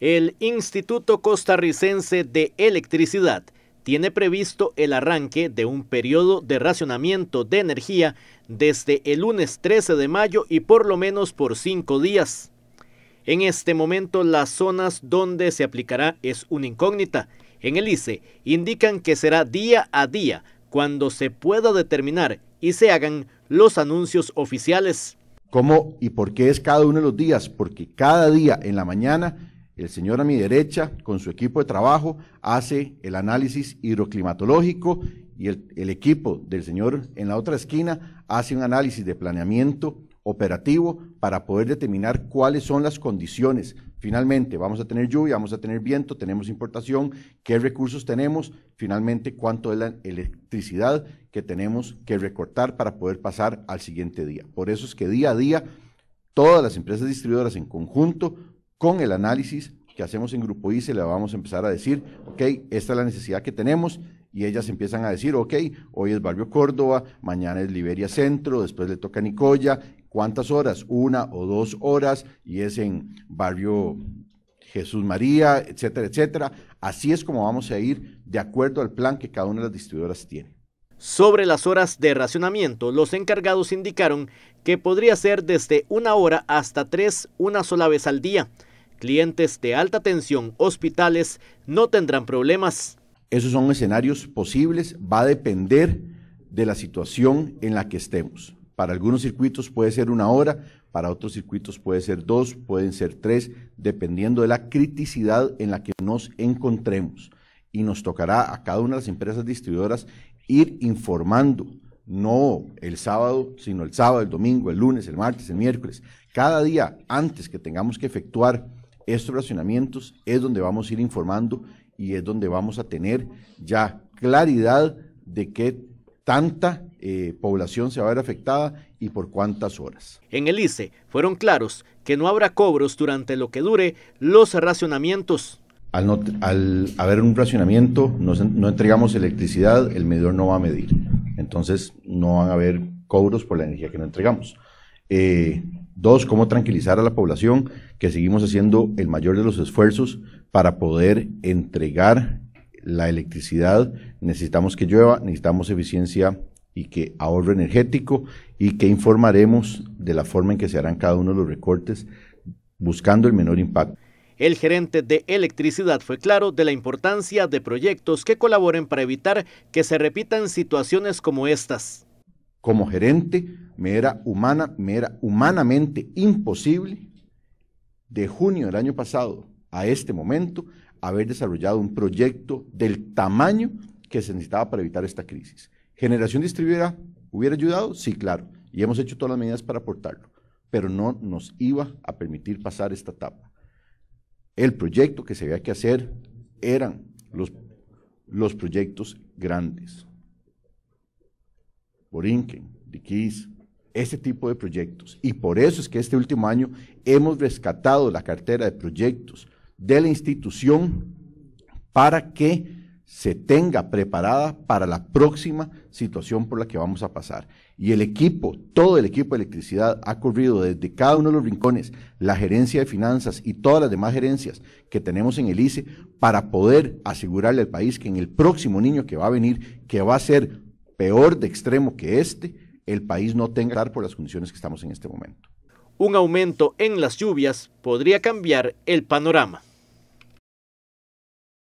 El Instituto Costarricense de Electricidad tiene previsto el arranque de un periodo de racionamiento de energía desde el lunes 13 de mayo y por lo menos por cinco días. En este momento las zonas donde se aplicará es una incógnita. En el ICE indican que será día a día cuando se pueda determinar y se hagan los anuncios oficiales. ¿Cómo y por qué es cada uno de los días? Porque cada día en la mañana el señor a mi derecha, con su equipo de trabajo, hace el análisis hidroclimatológico y el, equipo del señor en la otra esquina hace un análisis de planeamiento operativo para poder determinar cuáles son las condiciones. Finalmente, vamos a tener lluvia, vamos a tener viento, tenemos importación, qué recursos tenemos, finalmente cuánto es la electricidad que tenemos que recortar para poder pasar al siguiente día. Por eso es que día a día todas las empresas distribuidoras en conjunto con el análisis que hacemos en Grupo se le vamos a empezar a decir, ok, esta es la necesidad que tenemos, y ellas empiezan a decir, ok, hoy es Barrio Córdoba, mañana es Liberia Centro, después le toca Nicoya, ¿cuántas horas? Una o dos horas, y es en Barrio Jesús María, etcétera, etcétera. Así es como vamos a ir de acuerdo al plan que cada una de las distribuidoras tiene. Sobre las horas de racionamiento, los encargados indicaron que podría ser desde una hora hasta tres una sola vez al día, Clientes de alta tensión, hospitales, no tendrán problemas. Esos son escenarios posibles, va a depender de la situación en la que estemos. Para algunos circuitos puede ser una hora, para otros circuitos puede ser dos, pueden ser tres, dependiendo de la criticidad en la que nos encontremos. Y nos tocará a cada una de las empresas distribuidoras ir informando, no el sábado, sino el sábado, el domingo, el lunes, el martes, el miércoles. Cada día antes que tengamos que efectuar estos racionamientos es donde vamos a ir informando y es donde vamos a tener ya claridad de qué tanta eh, población se va a ver afectada y por cuántas horas. En el ICE fueron claros que no habrá cobros durante lo que dure los racionamientos. Al, haber un racionamiento, no, no entregamos electricidad, el medidor no va a medir. Entonces no van a haber cobros por la energía que no entregamos. Eh, dos, cómo tranquilizar a la población, que seguimos haciendo el mayor de los esfuerzos para poder entregar la electricidad. Necesitamos que llueva, necesitamos eficiencia y que ahorro energético y que informaremos de la forma en que se harán cada uno de los recortes buscando el menor impacto. El gerente de electricidad fue claro de la importancia de proyectos que colaboren para evitar que se repitan situaciones como estas como gerente, me era, humana, humanamente imposible de junio del año pasado a este momento haber desarrollado un proyecto del tamaño que se necesitaba para evitar esta crisis. ¿Generación distribuida hubiera ayudado? Sí, claro. Y hemos hecho todas las medidas para aportarlo, pero no nos iba a permitir pasar esta etapa. El proyecto que se había que hacer eran los proyectos grandes de Diquís, ese tipo de proyectos. Y por eso es que este último año hemos rescatado la cartera de proyectos de la institución para que se tenga preparada para la próxima situación por la que vamos a pasar. Y el equipo, todo el equipo de electricidad ha corrido desde cada uno de los rincones, la gerencia de finanzas y todas las demás gerencias que tenemos en el ICE para poder asegurarle al país que en el próximo niño que va a venir, que va a ser peor de extremo que este, el país no tenga que dar por las condiciones que estamos en este momento. Un aumento en las lluvias podría cambiar el panorama.